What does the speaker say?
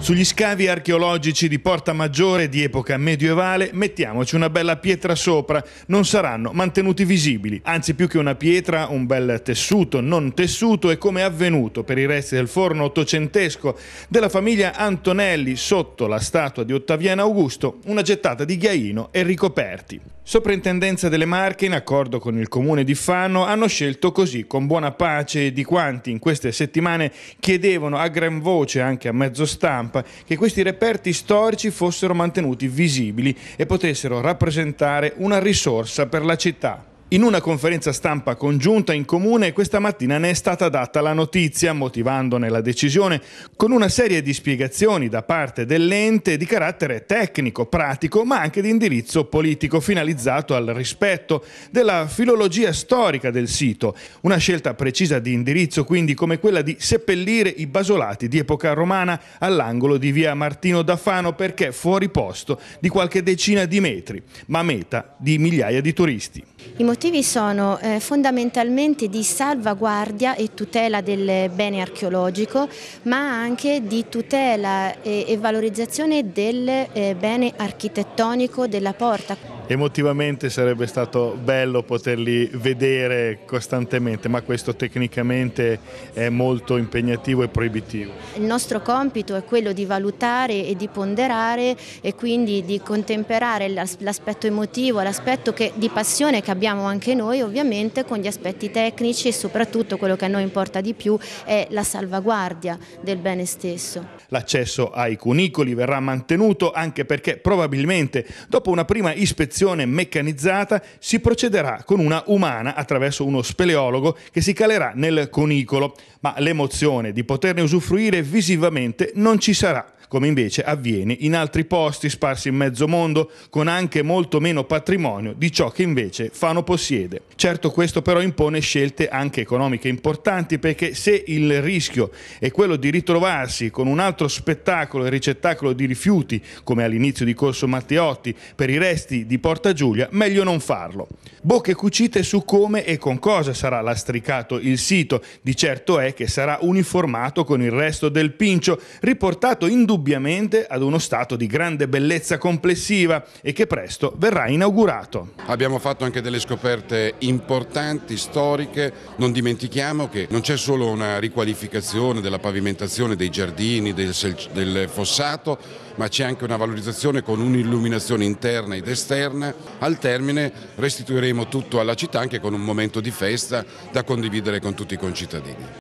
Sugli scavi archeologici di Porta Maggiore di epoca medievale mettiamoci una bella pietra sopra, non saranno mantenuti visibili, anzi più che una pietra un bel tessuto non tessuto e come è avvenuto per i resti del forno ottocentesco della famiglia Antonelli sotto la statua di Ottaviano Augusto, una gettata di ghiaino e ricoperti. Soprintendenza delle Marche, in accordo con il comune di Fano, hanno scelto così, con buona pace di quanti in queste settimane chiedevano a gran voce anche a mezzo stampa stampa, che questi reperti storici fossero mantenuti visibili e potessero rappresentare una risorsa per la città. In una conferenza stampa congiunta in comune questa mattina ne è stata data la notizia, motivandone la decisione con una serie di spiegazioni da parte dell'ente di carattere tecnico, pratico, ma anche di indirizzo politico finalizzato al rispetto della filologia storica del sito. Una scelta precisa di indirizzo quindi come quella di seppellire i basolati di epoca romana all'angolo di via Martino da Fano perché fuori posto di qualche decina di metri, ma meta di migliaia di turisti motivi sono eh, fondamentalmente di salvaguardia e tutela del bene archeologico, ma anche di tutela e, e valorizzazione del eh, bene architettonico della porta emotivamente sarebbe stato bello poterli vedere costantemente, ma questo tecnicamente è molto impegnativo e proibitivo. Il nostro compito è quello di valutare e di ponderare e quindi di contemperare l'aspetto emotivo, l'aspetto di passione che abbiamo anche noi ovviamente con gli aspetti tecnici e soprattutto quello che a noi importa di più è la salvaguardia del bene stesso. L'accesso ai cunicoli verrà mantenuto anche perché probabilmente dopo una prima ispezione sezione meccanizzata si procederà con una umana attraverso uno speleologo che si calerà nel conicolo, ma l'emozione di poterne usufruire visivamente non ci sarà come invece avviene in altri posti sparsi in mezzo mondo, con anche molto meno patrimonio di ciò che invece Fano possiede. Certo questo però impone scelte anche economiche importanti perché se il rischio è quello di ritrovarsi con un altro spettacolo e ricettacolo di rifiuti, come all'inizio di Corso Matteotti, per i resti di Porta Giulia, meglio non farlo. Bocche cucite su come e con cosa sarà lastricato il sito, di certo è che sarà uniformato con il resto del pincio, riportato indubbiamente indubbiamente ad uno stato di grande bellezza complessiva e che presto verrà inaugurato. Abbiamo fatto anche delle scoperte importanti, storiche, non dimentichiamo che non c'è solo una riqualificazione della pavimentazione dei giardini, del, del fossato, ma c'è anche una valorizzazione con un'illuminazione interna ed esterna. Al termine restituiremo tutto alla città anche con un momento di festa da condividere con tutti i concittadini.